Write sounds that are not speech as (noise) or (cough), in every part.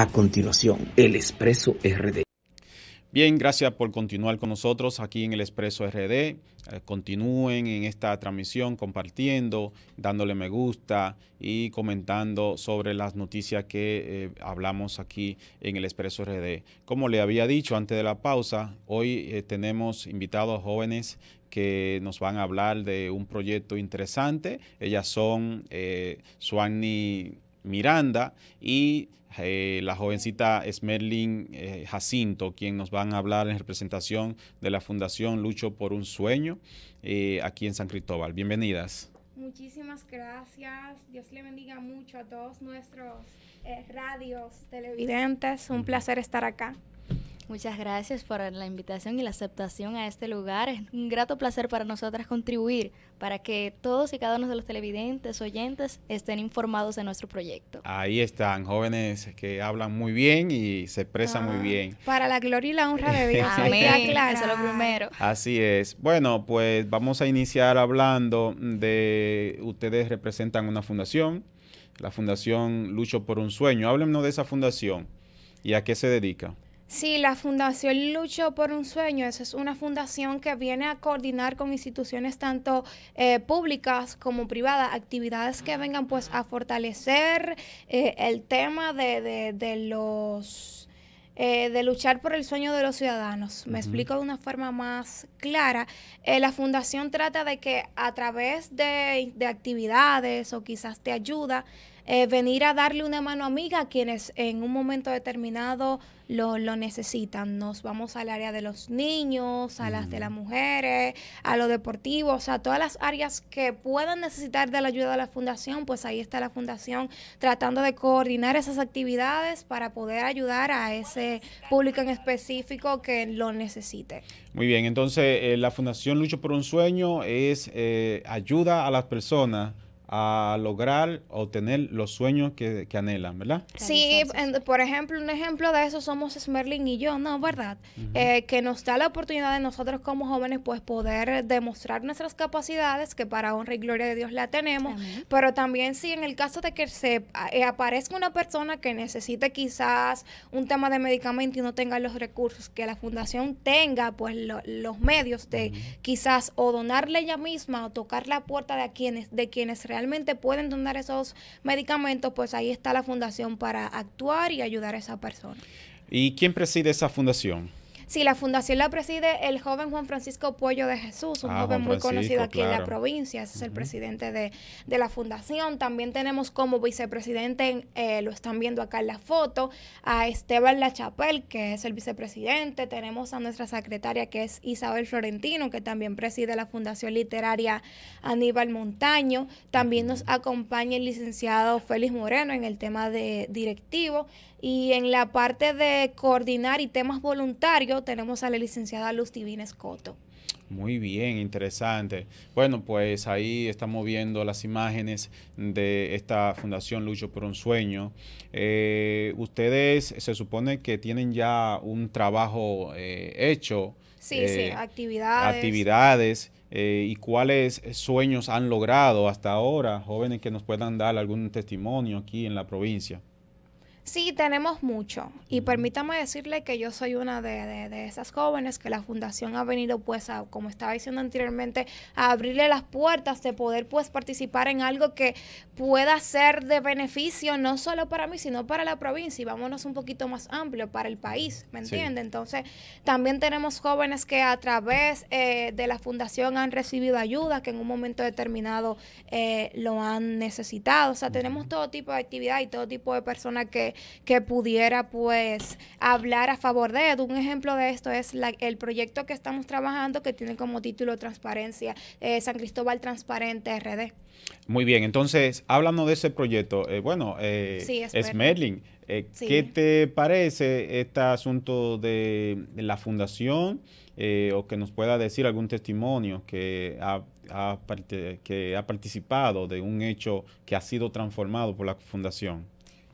A continuación, el Expreso RD. Bien, gracias por continuar con nosotros aquí en el Expreso RD. Eh, continúen en esta transmisión compartiendo, dándole me gusta y comentando sobre las noticias que eh, hablamos aquí en el Expreso RD. Como le había dicho antes de la pausa, hoy eh, tenemos invitados jóvenes que nos van a hablar de un proyecto interesante. Ellas son Suani Miranda y eh, la jovencita Smerlin eh, Jacinto, quien nos van a hablar en representación de la Fundación Lucho por un Sueño eh, aquí en San Cristóbal. Bienvenidas. Muchísimas gracias. Dios le bendiga mucho a todos nuestros radios televidentes. Un placer estar acá. Muchas gracias por la invitación y la aceptación a este lugar. Es un grato placer para nosotras contribuir para que todos y cada uno de los televidentes, oyentes, estén informados de nuestro proyecto. Ahí están, jóvenes que hablan muy bien y se expresan muy ah, bien. Para la gloria y la honra de Dios. claro. eso es lo primero. Así es. Bueno, pues vamos a iniciar hablando de, ustedes representan una fundación, la Fundación Lucho por un Sueño. Háblenos de esa fundación y a qué se dedica. Sí, la Fundación Lucho por un Sueño, esa es una fundación que viene a coordinar con instituciones tanto eh, públicas como privadas, actividades que vengan pues a fortalecer eh, el tema de, de, de los... Eh, de luchar por el sueño de los ciudadanos. Me explico de una forma más clara. la fundación trata de que a través de, de actividades o quizás te ayuda, eh, venir a darle una mano amiga a quienes en un momento determinado lo, necesitan. Nos vamos al área de los niños, a las de las mm. mujeres, a lo deportivo, o sea, todas las áreas que puedan necesitar de la ayuda de la fundación, pues ahí está la fundación tratando de coordinar esas actividades para poder ayudar a ese público en específico que lo necesite. Muy bien, entonces eh, la Fundación Lucho por un Sueño es eh, ayuda a las personas a lograr obtener los sueños que, anhelan, ¿verdad? Sí, por ejemplo, un ejemplo de eso somos Smerling y yo, ¿no? ¿Verdad? Eh, que nos da la oportunidad de nosotros como jóvenes pues poder demostrar nuestras capacidades, que para honra y gloria de Dios la tenemos, pero también si sí, en el caso de que se eh, aparezca una persona que necesite quizás un tema de medicamento y no tenga los recursos, que la fundación tenga pues los medios de quizás o donarle ella misma o tocar la puerta de quienes, de quienes realmente realmente pueden donar esos medicamentos, pues ahí está la fundación para actuar y ayudar a esa persona. ¿Y quién preside esa fundación? Sí, la fundación la preside el joven Juan Francisco Puello de Jesús, un ah, joven muy conocido aquí en la provincia, es el presidente de, la fundación. También tenemos como vicepresidente, eh, lo están viendo acá en la foto, a Esteban Lachapel, que es el vicepresidente. Tenemos a nuestra secretaria, que es Isabel Florentino, que también preside la fundación literaria Aníbal Montaño. También nos acompaña el licenciado Félix Moreno en el tema de directivo. Y en la parte de coordinar y temas voluntarios tenemos a la licenciada Luz Divines Coto. Muy bien, interesante. Bueno, pues ahí estamos viendo las imágenes de esta Fundación Lucho por un Sueño. Eh, ustedes se supone que tienen ya un trabajo eh, hecho. Sí, eh, sí, actividades. Actividades. ¿Y cuáles sueños han logrado hasta ahora jóvenes que nos puedan dar algún testimonio aquí en la provincia? Sí, tenemos mucho. Y permítame decirle que yo soy una de, esas jóvenes que la fundación ha venido, pues, como estaba diciendo anteriormente, a abrirle las puertas de poder, pues, participar en algo que pueda ser de beneficio no solo para mí, sino para la provincia y vámonos un poquito más amplio, para el país, ¿me entiende? Entonces, también tenemos jóvenes que a través eh, de la fundación han recibido ayuda, que en un momento determinado eh, lo han necesitado. O sea, tenemos todo tipo de actividad y todo tipo de personas que que pudiera pues hablar a favor de Edu. Un ejemplo de esto es el proyecto que estamos trabajando que tiene como título Transparencia, eh, San Cristóbal Transparente RD. Muy bien, entonces háblanos de ese proyecto. Eh, bueno, eh, es Merlin. Eh, ¿Qué te parece este asunto de, la fundación o que nos pueda decir algún testimonio que ha participado de un hecho que ha sido transformado por la fundación?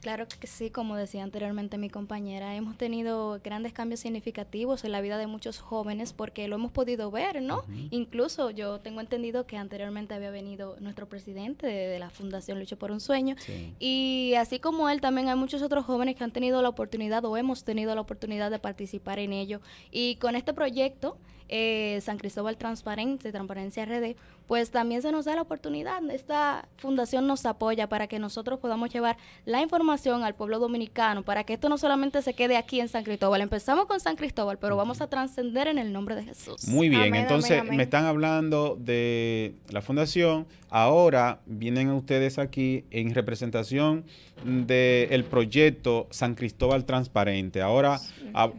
Claro que sí, como decía anteriormente mi compañera, hemos tenido grandes cambios significativos en la vida de muchos jóvenes porque lo hemos podido ver, ¿no? Incluso yo tengo entendido que anteriormente había venido nuestro presidente de, la Fundación Lucho por un Sueño y así como él también hay muchos otros jóvenes que han tenido la oportunidad o hemos tenido la oportunidad de participar en ello y con este proyecto eh, San Cristóbal Transparente, Transparencia RD, pues también se nos da la oportunidad. Esta fundación nos apoya para que nosotros podamos llevar la información al pueblo dominicano, para que esto no solamente se quede aquí en San Cristóbal. Empezamos con San Cristóbal, pero vamos a trascender en el nombre de Jesús. Muy bien, entonces me están hablando de la fundación. Ahora vienen ustedes aquí en representación del proyecto San Cristóbal Transparente. Ahora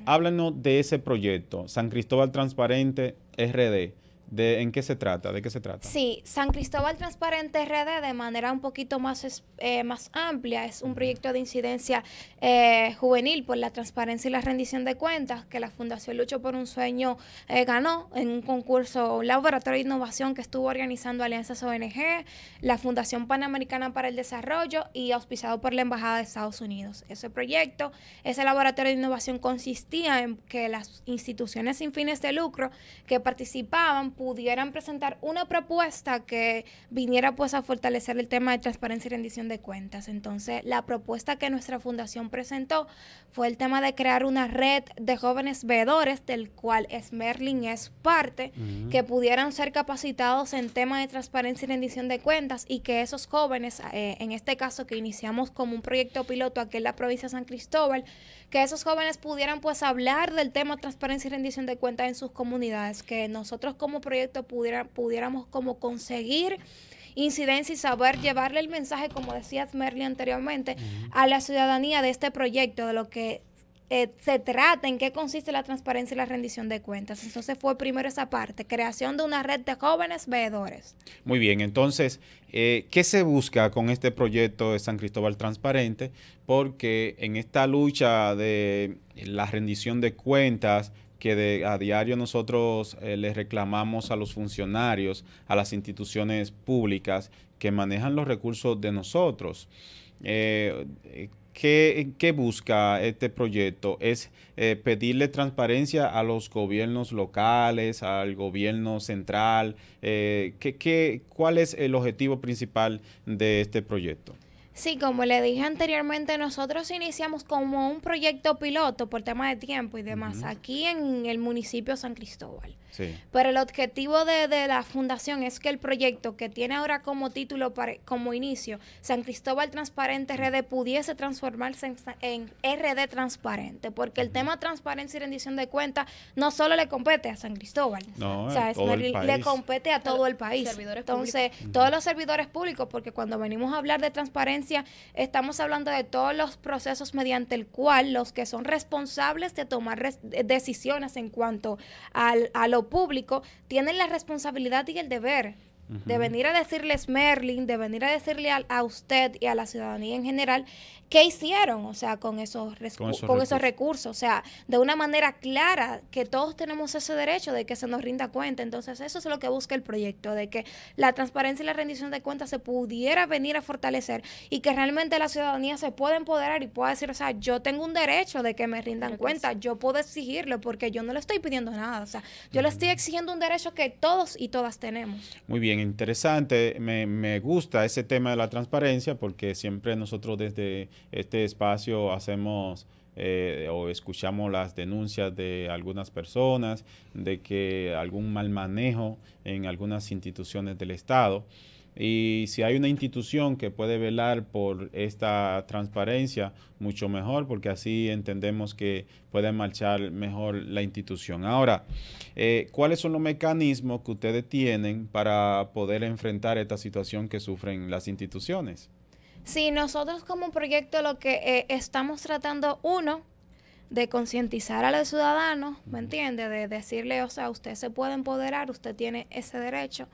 háblanos de ese proyecto, San Cristóbal Transparente Frente RD. De, ¿En qué se trata? ¿De qué se trata? Sí, San Cristóbal Transparente RD de manera un poquito más, eh, más amplia es un proyecto de incidencia eh, juvenil por la transparencia y la rendición de cuentas que la Fundación Lucho por un Sueño eh, ganó en un concurso, laboratorio de innovación que estuvo organizando Alianzas ONG, la Fundación Panamericana para el Desarrollo y auspiciado por la Embajada de Estados Unidos. Ese proyecto, ese laboratorio de innovación consistía en que las instituciones sin fines de lucro que participaban pudieran presentar una propuesta que viniera pues a fortalecer el tema de transparencia y rendición de cuentas. Entonces, la propuesta que nuestra fundación presentó fue el tema de crear una red de jóvenes veedores, del cual Smerling es parte, que pudieran ser capacitados en tema de transparencia y rendición de cuentas y que esos jóvenes, eh, en este caso que iniciamos como un proyecto piloto aquí en la provincia de San Cristóbal, que esos jóvenes pudieran pues hablar del tema de transparencia y rendición de cuentas en sus comunidades, que nosotros como proyecto pudiera, pudiéramos como conseguir incidencia y saber llevarle el mensaje, como decías Merly anteriormente, a la ciudadanía de este proyecto, de lo que eh, se trata, en qué consiste la transparencia y la rendición de cuentas. Entonces fue primero esa parte, creación de una red de jóvenes veedores. Muy bien, entonces, eh, ¿qué se busca con este proyecto de San Cristóbal Transparente? Porque en esta lucha de la rendición de cuentas, que a diario nosotros eh, le les reclamamos a los funcionarios, a las instituciones públicas que manejan los recursos de nosotros. Eh, ¿qué, busca este proyecto? Es eh, pedirle transparencia a los gobiernos locales, al gobierno central. cuál es el objetivo principal de este proyecto? Sí, como le dije anteriormente, nosotros iniciamos como un proyecto piloto por tema de tiempo y demás, aquí en el municipio San Cristóbal. Pero el objetivo de, la fundación es que el proyecto que tiene ahora como título, para, como inicio, San Cristóbal Transparente RD, pudiese transformarse en, RD Transparente, porque el tema transparencia y rendición de cuentas no solo le compete a San Cristóbal, le, compete a todo el país. Entonces, todos los servidores públicos, porque cuando venimos a hablar de transparencia, estamos hablando de todos los procesos mediante el cual los que son responsables de tomar decisiones en cuanto al, a lo público tienen la responsabilidad y el deber de venir a decirles Merlin, de venir a decirle a, usted y a la ciudadanía en general qué hicieron, o sea, con esos, con esos, recursos. o sea, de una manera clara que todos tenemos ese derecho de que se nos rinda cuenta. Entonces, eso es lo que busca el proyecto, de que la transparencia y la rendición de cuentas se pudiera venir a fortalecer y que realmente la ciudadanía se pueda empoderar y pueda decir, o sea, yo tengo un derecho de que me rindan cuenta, yo puedo exigirlo porque yo no le estoy pidiendo nada, o sea, yo le estoy exigiendo un derecho que todos y todas tenemos. Muy bien, interesante, me, me gusta ese tema de la transparencia porque siempre nosotros desde este espacio hacemos eh, o escuchamos las denuncias de algunas personas de que algún mal manejo en algunas instituciones del Estado. Y si hay una institución que puede velar por esta transparencia, mucho mejor, porque así entendemos que puede marchar mejor la institución. Ahora, eh, ¿cuáles son los mecanismos que ustedes tienen para poder enfrentar esta situación que sufren las instituciones? Sí, nosotros como proyecto lo que eh, estamos tratando, uno, de concientizar a los ciudadanos, ¿me entiende? De decirle, o sea, usted se puede empoderar, usted tiene ese derecho,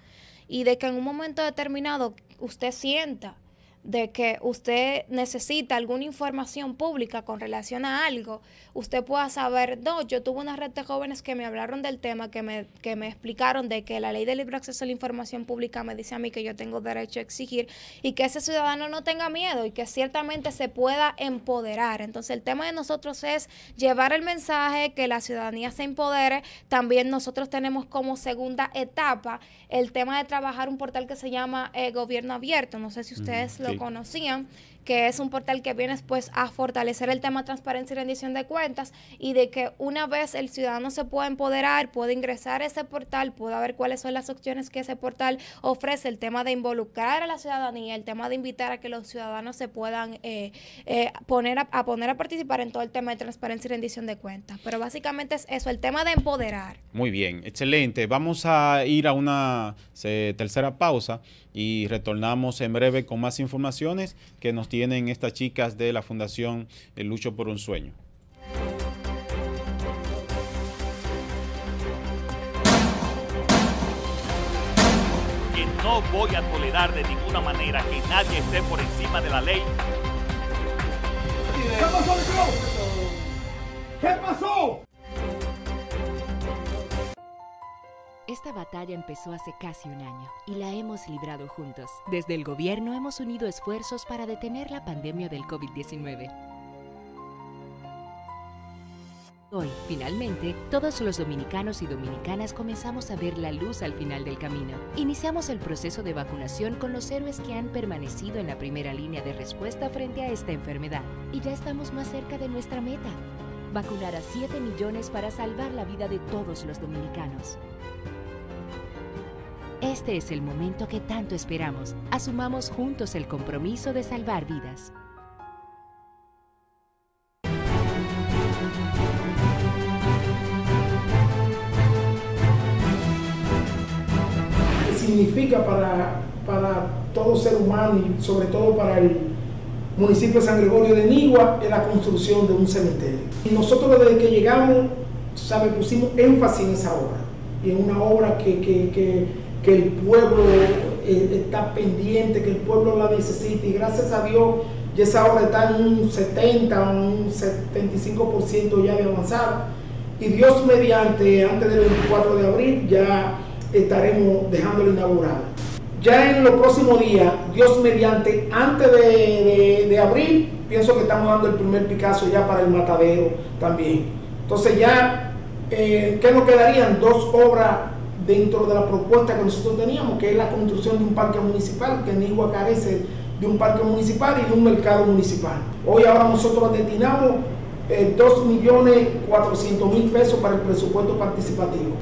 y de que en un momento determinado usted sienta de que usted necesita alguna información pública con relación a algo, usted pueda saber, no, yo tuve una red de jóvenes que me hablaron del tema, que me, que me explicaron de que la ley de libre acceso a la información pública me dice a mí que yo tengo derecho a exigir y que ese ciudadano no tenga miedo y que ciertamente se pueda empoderar. Entonces el tema de nosotros es llevar el mensaje, que la ciudadanía se empodere. También nosotros tenemos como segunda etapa el tema de trabajar un portal que se llama eh, Gobierno Abierto. No sé si mm. ustedes lo conocían, que es un portal que viene pues a fortalecer el tema de transparencia y rendición de cuentas y de que una vez el ciudadano se pueda empoderar, puede ingresar a ese portal, pueda ver cuáles son las opciones que ese portal ofrece, el tema de involucrar a la ciudadanía, el tema de invitar a que los ciudadanos se puedan eh, eh, poner a, poner a participar en todo el tema de transparencia y rendición de cuentas. Pero básicamente es eso, el tema de empoderar. Muy bien, excelente. Vamos a ir a una eh, tercera pausa y retornamos en breve con más informaciones que nos tienen estas chicas de la Fundación El eh, Lucho por un Sueño. Y no voy a tolerar de ninguna manera que nadie esté por encima de la ley. ¿Qué pasó? ¿Qué pasó? Esta batalla empezó hace casi un año y la hemos librado juntos. Desde el gobierno hemos unido esfuerzos para detener la pandemia del COVID-19. Hoy, finalmente, todos los dominicanos y dominicanas comenzamos a ver la luz al final del camino. Iniciamos el proceso de vacunación con los héroes que han permanecido en la primera línea de respuesta frente a esta enfermedad. Y ya estamos más cerca de nuestra meta, vacunar a 7 millones para salvar la vida de todos los dominicanos. Este es el momento que tanto esperamos. Asumamos juntos el compromiso de salvar vidas. ¿Qué significa para, para todo ser humano y sobre todo para el municipio de San Gregorio de Nigua la construcción de un cementerio. Y nosotros desde que llegamos, sabe, pusimos énfasis en esa obra. Y en una obra que, que que el pueblo eh, está pendiente, que el pueblo la necesita y gracias a Dios ya esa obra está en un 70, un 75% ya de avanzado. Y Dios mediante, antes del 24 de abril ya estaremos dejándolo inaugurado. Ya en los próximos días, Dios mediante, antes de, abril, pienso que estamos dando el primer Picasso ya para el matadero también. Entonces ya, eh, ¿qué nos quedarían? Dos obras dentro de la propuesta que nosotros teníamos, que es la construcción de un parque municipal, que en Igua carece de un parque municipal y de un mercado municipal. Hoy ahora nosotros destinamos 2.400.000 eh, pesos para el presupuesto participativo.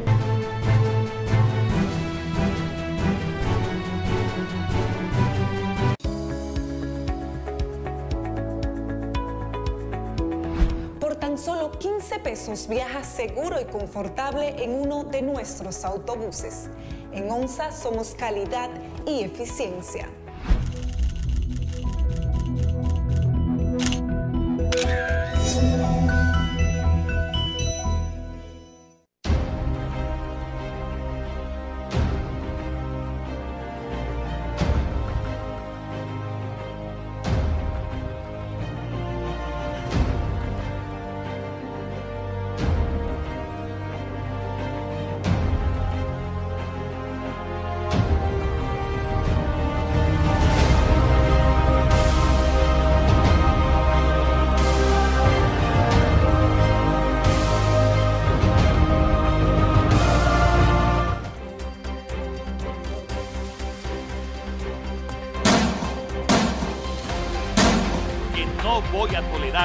pesos viaja seguro y confortable en uno de nuestros autobuses. En Onza somos calidad y eficiencia.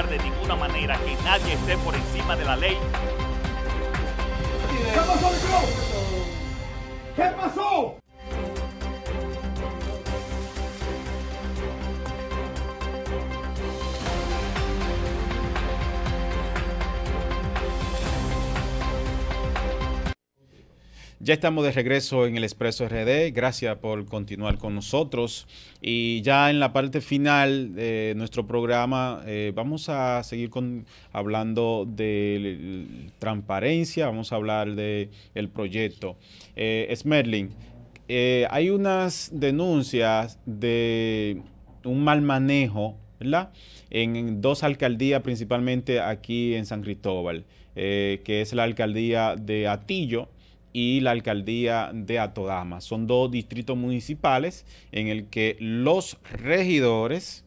de ninguna manera que nadie esté por encima de la ley Ya estamos de regreso en el Expreso RD. Gracias por continuar con nosotros. Y ya en la parte final de nuestro programa eh, vamos a seguir con, hablando de transparencia, vamos a hablar del el proyecto. Eh, Smerling, eh, hay unas denuncias de un mal manejo, ¿verdad? en dos alcaldías, principalmente aquí en San Cristóbal, eh, que es la alcaldía de Atillo y la alcaldía de Atodama. Son dos distritos municipales en el que los regidores,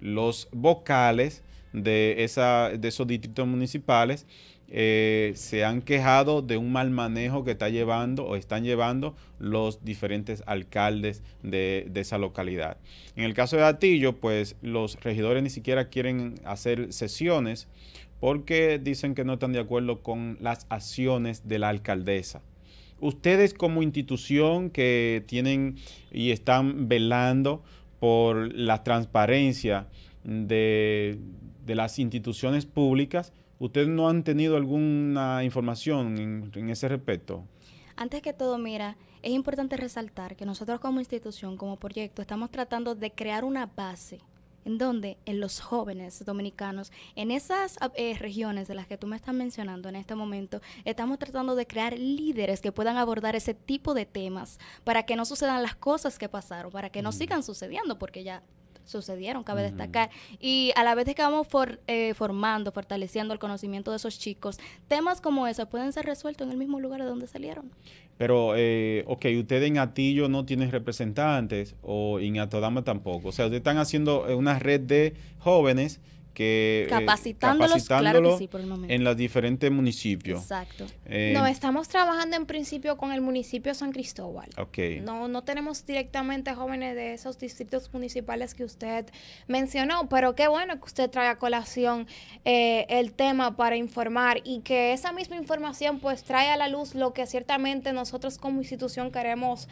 los vocales de, esa, de esos distritos municipales eh, se han quejado de un mal manejo que está llevando o están llevando los diferentes alcaldes de, de, esa localidad. En el caso de Atillo, pues los regidores ni siquiera quieren hacer sesiones porque dicen que no están de acuerdo con las acciones de la alcaldesa. Ustedes como institución que tienen y están velando por la transparencia de, las instituciones públicas, ¿ustedes no han tenido alguna información en, ese respecto? Antes que todo, mira, es importante resaltar que nosotros como institución, como proyecto, estamos tratando de crear una base en donde en los jóvenes dominicanos, en esas eh, regiones de las que tú me estás mencionando en este momento, estamos tratando de crear líderes que puedan abordar ese tipo de temas para que no sucedan las cosas que pasaron, para que no sigan sucediendo, porque ya sucedieron, cabe destacar. Y a la vez que vamos for, eh, formando, fortaleciendo el conocimiento de esos chicos, temas como esos pueden ser resueltos en el mismo lugar de donde salieron. Pero, eh, ok, usted en Atillo no tiene representantes o en Atodama tampoco. O sea, ustedes están haciendo eh, una red de jóvenes eh, capacitándolos, en los diferentes municipios. Exacto. Eh, no, estamos trabajando en principio con el municipio San Cristóbal. No, no tenemos directamente jóvenes de esos distritos municipales que usted mencionó, pero qué bueno que usted traiga colación eh, el tema para informar y que esa misma información pues trae a la luz lo que ciertamente nosotros como institución queremos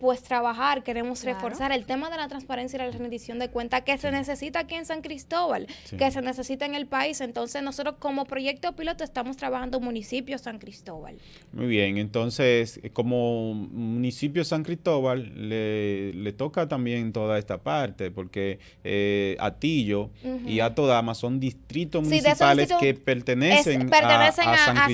pues trabajar, queremos reforzar el tema de la transparencia y la rendición de cuentas que se necesita aquí en San Cristóbal que se necesita en el país. Entonces nosotros como proyecto piloto estamos trabajando municipio San Cristóbal. Muy bien, entonces eh, como municipio San Cristóbal le, toca también toda esta parte, porque eh, Atillo y Atodama son distritos municipales que pertenecen, pertenecen a,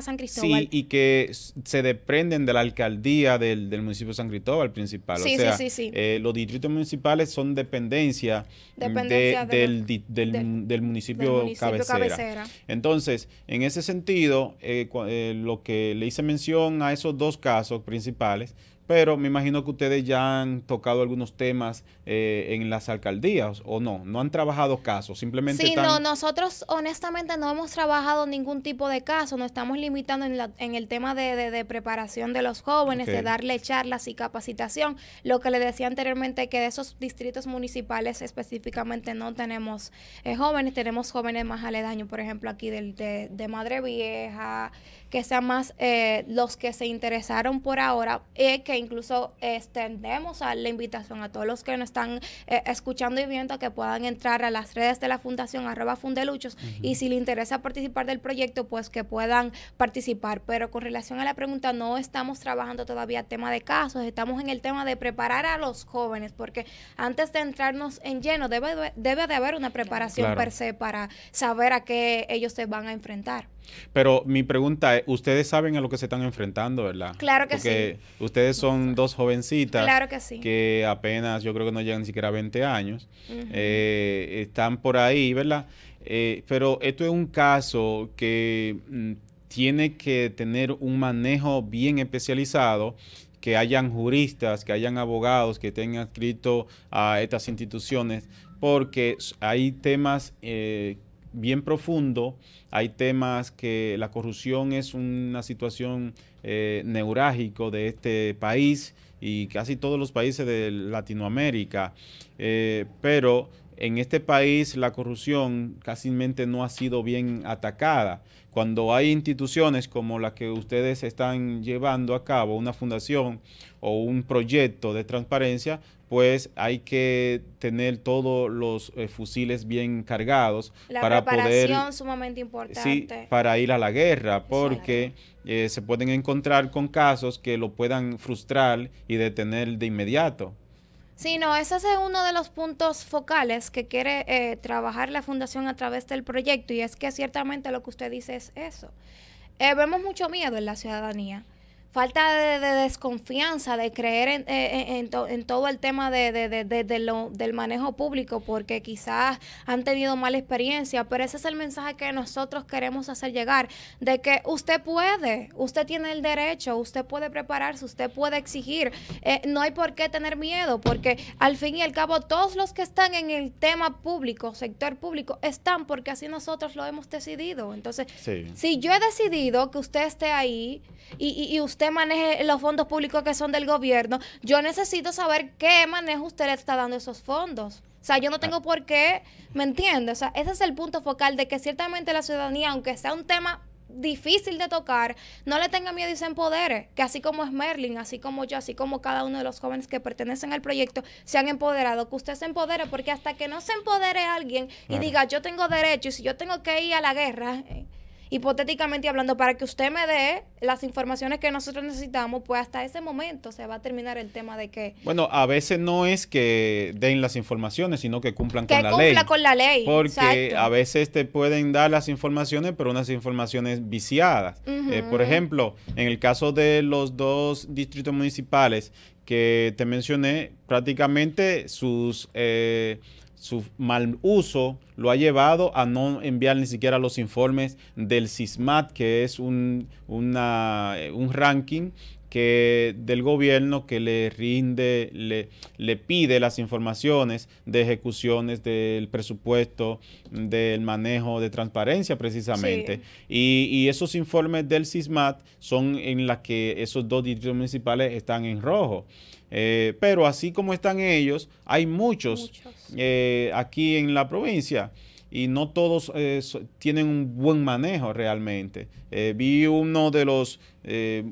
San Cristóbal. y que se dependen de la alcaldía del, municipio San Cristóbal principal. o sea, eh, los distritos municipales son dependencia, mm, del distrito del, municipio, cabecera. Entonces, en ese sentido, eh, eh, lo que le hice mención a esos dos casos principales pero me imagino que ustedes ya han tocado algunos temas eh, en las alcaldías o no, no han trabajado casos, simplemente... Sí, no, nosotros honestamente no hemos trabajado ningún tipo de caso, no estamos limitando en, en el tema de, de, preparación de los jóvenes, de darle charlas y capacitación, lo que le decía anteriormente que de esos distritos municipales específicamente no tenemos eh, jóvenes, tenemos jóvenes más aledaños, por ejemplo aquí del, de, Madre Vieja, que sean más eh, los que se interesaron por ahora, que incluso extendemos la invitación a todos los que nos están eh, escuchando y viendo que puedan entrar a las redes de la fundación arroba fundeluchos y si le interesa participar del proyecto, pues que puedan participar. Pero con relación a la pregunta, no estamos trabajando todavía tema de casos, estamos en el tema de preparar a los jóvenes, porque antes de entrarnos en lleno, debe, debe de haber una preparación per se para saber a qué ellos se van a enfrentar. Pero mi pregunta es, ustedes saben a lo que se están enfrentando, ¿verdad? Claro que sí. Ustedes son dos jovencitas. Claro que apenas, yo creo que no llegan ni siquiera a 20 años. Eh, están por ahí, ¿verdad? Eh, pero esto es un caso que mm, tiene que tener un manejo bien especializado que hayan juristas, que hayan abogados que tengan adscritos a estas instituciones, porque hay temas eh, bien profundo. Hay temas que la corrupción es una situación eh, neurágico de este país y casi todos los países de Latinoamérica, eh, pero en este país la corrupción casi no ha sido bien atacada. Cuando hay instituciones como la que ustedes están llevando a cabo, una fundación o un proyecto de transparencia, pues hay que tener todos los eh, fusiles bien cargados la para poder sumamente importante. Sí, para ir a la guerra, porque eh, se pueden encontrar con casos que lo puedan frustrar y detener de inmediato. Sí, no, ese es uno de los puntos focales que quiere eh, trabajar la fundación a través del proyecto y es que ciertamente lo que usted dice es eso. Eh, vemos mucho miedo en la ciudadanía falta de, desconfianza, de creer en, eh, eh, en, todo el tema de, de, lo, del manejo público, porque quizás han tenido mala experiencia, pero ese es el mensaje que nosotros queremos hacer llegar, de que usted puede, usted tiene el derecho, usted puede prepararse, usted puede exigir, eh, no hay por qué tener miedo, porque al fin y al cabo todos los que están en el tema público, sector público, están porque así nosotros lo hemos decidido. Entonces, si yo he decidido que usted esté ahí y, y, y usted usted maneje los fondos públicos que son del gobierno, yo necesito saber qué manejo usted le está dando esos fondos. O sea, yo no tengo por qué, ¿me entiende? O sea, ese es el punto focal de que ciertamente la ciudadanía, aunque sea un tema difícil de tocar, no le tenga miedo y se empodere, que así como es Merlin, así como yo, así como cada uno de los jóvenes que pertenecen al proyecto se han empoderado, que usted se empodere, porque hasta que no se empodere alguien y diga yo tengo derecho y si yo tengo que ir a la guerra, eh, hipotéticamente hablando, para que usted me dé las informaciones que nosotros necesitamos, pues hasta ese momento se va a terminar el tema de que... Bueno, a veces no es que den las informaciones, sino que cumplan con la ley. Que cumpla con la ley. Porque a veces te pueden dar las informaciones, pero unas informaciones viciadas. Eh, por ejemplo, en el caso de los dos distritos municipales que te mencioné, prácticamente sus... Eh, su mal uso lo ha llevado a no enviar ni siquiera los informes del CISMAT, que es un, eh, un ranking que del gobierno que le rinde, le, le pide las informaciones de ejecuciones del presupuesto, del manejo de transparencia precisamente. Y, esos informes del CISMAT son en las que esos dos distritos municipales están en rojo. Eh, pero así como están ellos, hay muchos, eh, aquí en la provincia y no todos eh, tienen un buen manejo realmente. Eh, vi uno de los eh,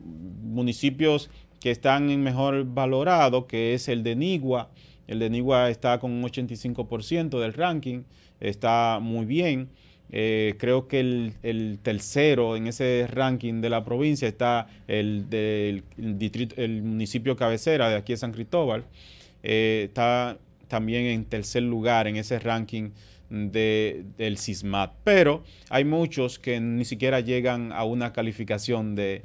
municipios que están en mejor valorado, que es el de Nigua. El de Nigua está con un 85% del ranking, está muy bien. creo que el, tercero en ese ranking de la provincia está el del el municipio cabecera de aquí de San Cristóbal. está también en tercer lugar en ese ranking de, del CISMAT. Pero hay muchos que ni siquiera llegan a una calificación de,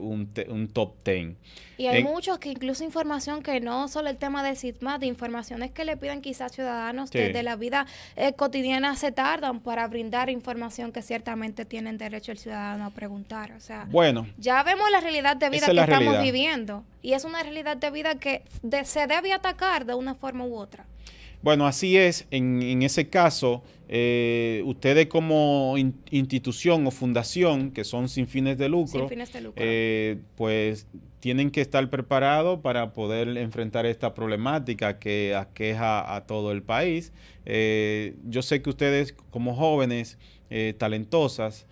un, top 10. Y hay muchos que incluso información que no solo el tema del CISMAT, de informaciones que le piden quizás ciudadanos de la vida eh, cotidiana se tardan para brindar información que ciertamente tienen derecho el ciudadano a preguntar. O sea, bueno, ya vemos la realidad de vida que estamos viviendo. Y es una realidad de vida que se debe atacar de una forma u otra. Bueno, así es. En, ese caso, eh, ustedes como institución o fundación, que son sin fines de lucro, eh, pues tienen que estar preparados para poder enfrentar esta problemática que aqueja a todo el país. Eh, yo sé que ustedes como jóvenes talentosas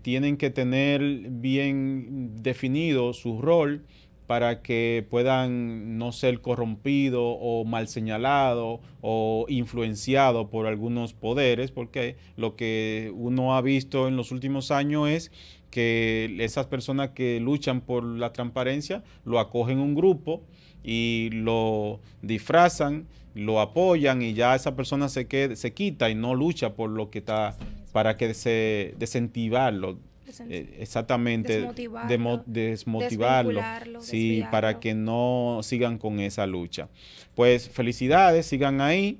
tienen que tener bien definido su rol para que puedan no ser corrompidos o mal señalados o influenciados por algunos poderes, porque lo que uno ha visto en los últimos años es que esas personas que luchan por la transparencia lo acogen un grupo y lo disfrazan, lo apoyan y ya esa persona se, se quita y no lucha por lo que está para que se desentivarlo, eh, exactamente, desmotivarlo, desmotivarlo sí, para que no sigan con esa lucha. Pues felicidades, sigan ahí.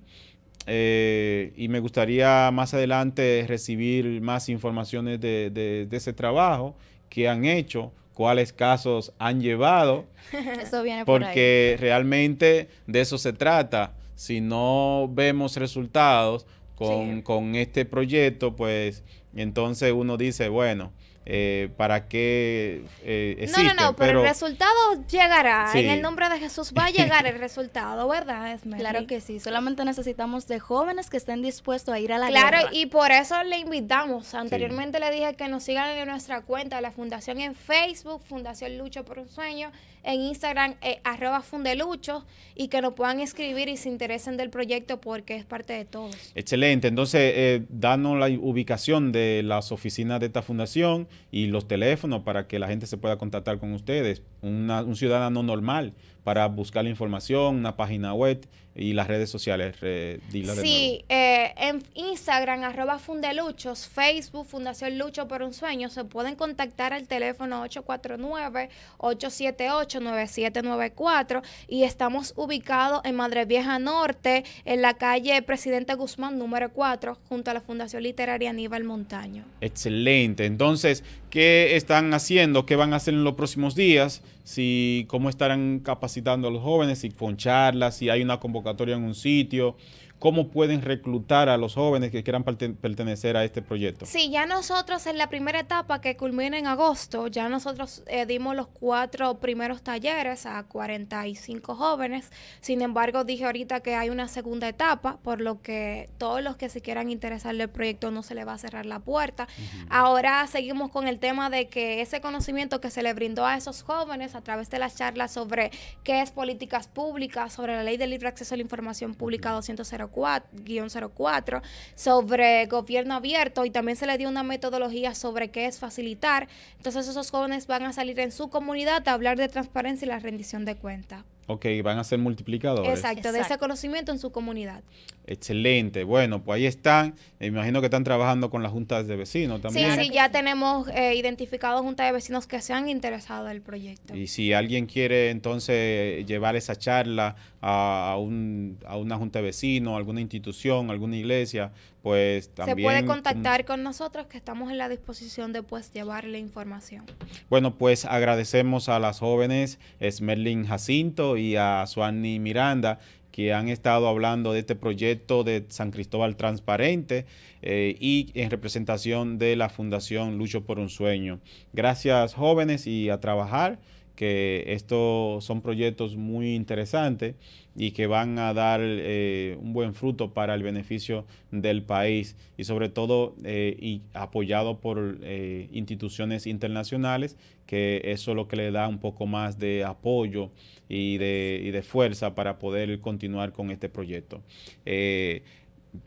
Eh, y me gustaría más adelante recibir más informaciones de, ese trabajo que han hecho, cuáles casos han llevado, (laughs) porque realmente de eso se trata. Si no vemos resultados, con, con este proyecto, pues entonces uno dice, bueno, eh, para qué eh, No, no, no, pero, el resultado llegará. En el nombre de Jesús va a llegar el (laughs) resultado, ¿verdad, Claro que sí. Solamente necesitamos de jóvenes que estén dispuestos a ir a la claro, Claro, y por eso le invitamos. Anteriormente le dije que nos sigan en nuestra cuenta, la Fundación en Facebook, Fundación Lucho por un Sueño, en Instagram, eh, arroba Fundelucho, y que nos puedan escribir y se interesen del proyecto porque es parte de todos. Excelente. Entonces, danos la ubicación de las oficinas de esta fundación y los teléfonos para que la gente se pueda contactar con ustedes un ciudadano normal para buscar la información, una página web y las redes sociales. Eh, sí, eh, en Instagram, arroba Fundeluchos, Facebook, Fundación Lucho por un Sueño, se pueden contactar al teléfono 849-878-9794 y estamos ubicados en Madre Vieja Norte, en la calle Presidente Guzmán número 4, junto a la Fundación Literaria Aníbal Montaño. Excelente, entonces qué están haciendo, qué van a hacer en los próximos días, si cómo estarán capacitando a los jóvenes, si con charlas, si hay una convocatoria en un sitio, cómo pueden reclutar a los jóvenes que quieran pertenecer a este proyecto. Sí, ya nosotros en la primera etapa que culmina en agosto, ya nosotros eh, dimos los cuatro primeros talleres a 45 jóvenes. Sin embargo, dije ahorita que hay una segunda etapa, por lo que todos los que se quieran interesar del proyecto no se le va a cerrar la puerta. Ahora seguimos con el tema de que ese conocimiento que se le brindó a esos jóvenes a través de las charlas sobre qué es políticas públicas, sobre la ley de libre acceso a la información pública 204 04 sobre gobierno abierto y también se le dio una metodología sobre qué es facilitar. Entonces esos jóvenes van a salir en su comunidad a hablar de transparencia y la rendición de cuentas. Ok, van a ser multiplicadores. Exacto, de ese conocimiento en su comunidad. Excelente, bueno, pues ahí están. Me imagino que están trabajando con las juntas de vecinos también. Sí, sí, ya tenemos eh, identificado juntas de vecinos que se han interesado el proyecto. Y si alguien quiere entonces llevar esa charla a, a una junta de vecinos, alguna institución, alguna iglesia, pues Se puede contactar con nosotros que estamos en la disposición de pues llevarle información. Bueno, pues agradecemos a las jóvenes Smerlin Jacinto y a Suani Miranda que han estado hablando de este proyecto de San Cristóbal Transparente eh, y en representación de la Fundación Lucho por un Sueño. Gracias jóvenes y a trabajar que estos son proyectos muy interesantes y que van a dar eh, un buen fruto para el beneficio del país y sobre todo eh, y apoyado por eh, instituciones internacionales, que eso es lo que le da un poco más de apoyo y de, y de fuerza para poder continuar con este proyecto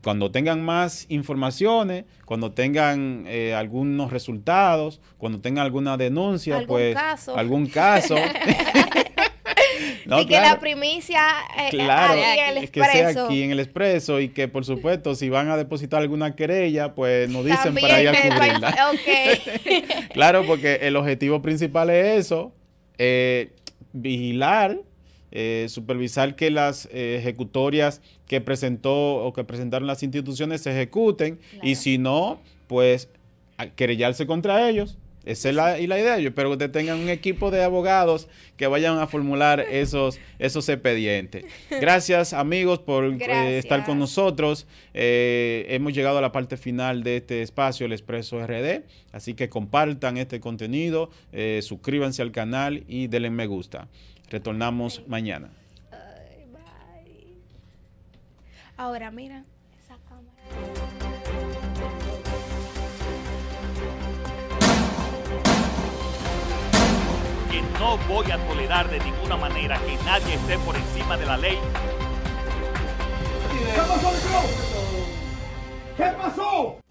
cuando tengan más informaciones, cuando tengan eh, algunos resultados, cuando tengan alguna denuncia, ¿Algún pues caso? algún caso. (laughs) (laughs) y que la primicia eh, eh, que sea aquí en el expreso y que por supuesto si van a depositar alguna querella, pues nos dicen para ir a cubrirla. (laughs) claro, porque el objetivo principal es eso, eh, vigilar eh, supervisar que las eh, ejecutorias que presentó o que presentaron las instituciones se ejecuten y si no, pues querellarse contra ellos. Esa es la, idea. Yo espero que tengan un equipo de abogados que vayan a formular (laughs) esos, esos expedientes. Gracias, amigos, por eh, estar con nosotros. hemos llegado a la parte final de este espacio, el Expreso RD. Así que compartan este contenido, suscríbanse al canal y denle me gusta. Retornamos mañana. bye. Ahora mira esa cámara. Que no voy a tolerar de ninguna manera que nadie esté por encima de la ley. ¿Qué pasó, ¿Qué pasó?